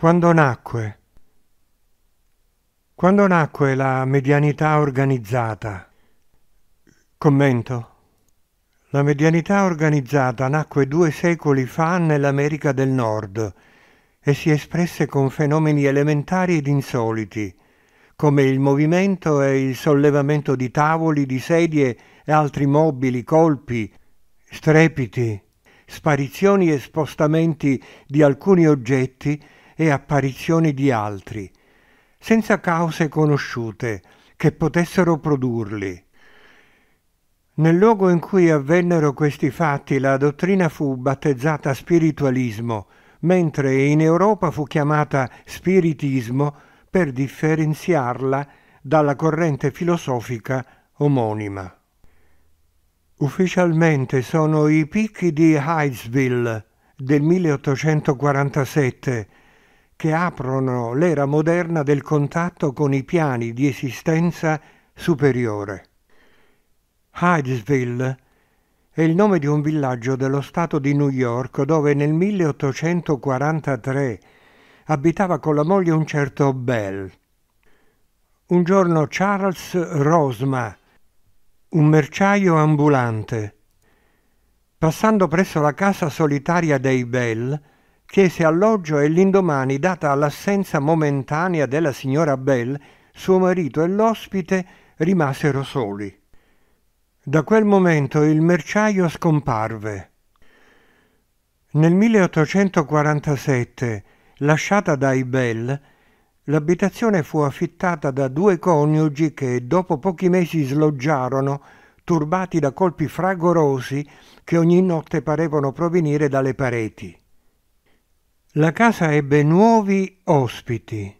Quando nacque? Quando nacque la medianità organizzata? Commento. La medianità organizzata nacque due secoli fa nell'America del Nord e si espresse con fenomeni elementari ed insoliti, come il movimento e il sollevamento di tavoli, di sedie e altri mobili, colpi, strepiti, sparizioni e spostamenti di alcuni oggetti e apparizioni di altri, senza cause conosciute che potessero produrli. Nel luogo in cui avvennero questi fatti la dottrina fu battezzata spiritualismo, mentre in Europa fu chiamata spiritismo per differenziarla dalla corrente filosofica omonima. Ufficialmente sono i picchi di Heidsville del 1847 che aprono l'era moderna del contatto con i piani di esistenza superiore. Hydesville è il nome di un villaggio dello Stato di New York dove nel 1843 abitava con la moglie un certo Bell. Un giorno Charles Rosma, un merciaio ambulante, passando presso la casa solitaria dei Bell, chiese alloggio e l'indomani, data l'assenza momentanea della signora Bell, suo marito e l'ospite rimasero soli. Da quel momento il merciaio scomparve. Nel 1847, lasciata dai Bell, l'abitazione fu affittata da due coniugi che dopo pochi mesi sloggiarono, turbati da colpi fragorosi che ogni notte parevano provenire dalle pareti. La casa ebbe nuovi ospiti,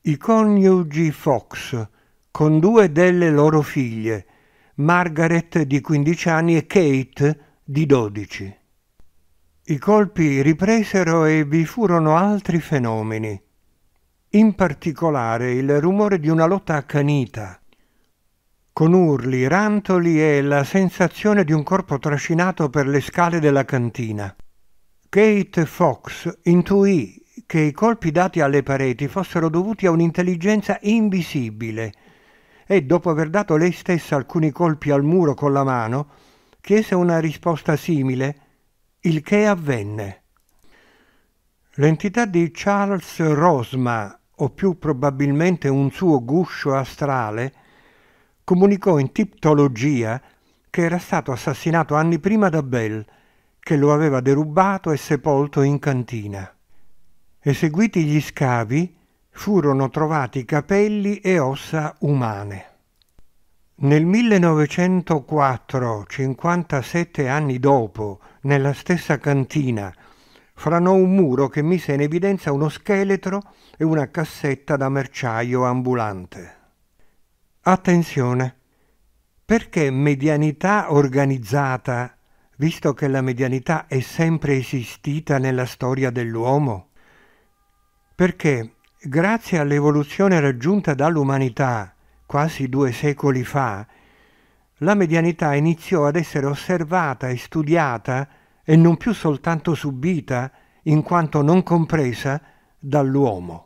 i coniugi Fox, con due delle loro figlie, Margaret di 15 anni e Kate di 12. I colpi ripresero e vi furono altri fenomeni, in particolare il rumore di una lotta accanita, con urli, rantoli e la sensazione di un corpo trascinato per le scale della cantina. Kate Fox intuì che i colpi dati alle pareti fossero dovuti a un'intelligenza invisibile e, dopo aver dato lei stessa alcuni colpi al muro con la mano, chiese una risposta simile, il che avvenne. L'entità di Charles Rosma, o più probabilmente un suo guscio astrale, comunicò in tiptologia che era stato assassinato anni prima da Bell che lo aveva derubato e sepolto in cantina. Eseguiti gli scavi, furono trovati capelli e ossa umane. Nel 1904, 57 anni dopo, nella stessa cantina, franò un muro che mise in evidenza uno scheletro e una cassetta da merciaio ambulante. Attenzione! Perché medianità organizzata visto che la medianità è sempre esistita nella storia dell'uomo? Perché, grazie all'evoluzione raggiunta dall'umanità quasi due secoli fa, la medianità iniziò ad essere osservata e studiata e non più soltanto subita, in quanto non compresa, dall'uomo.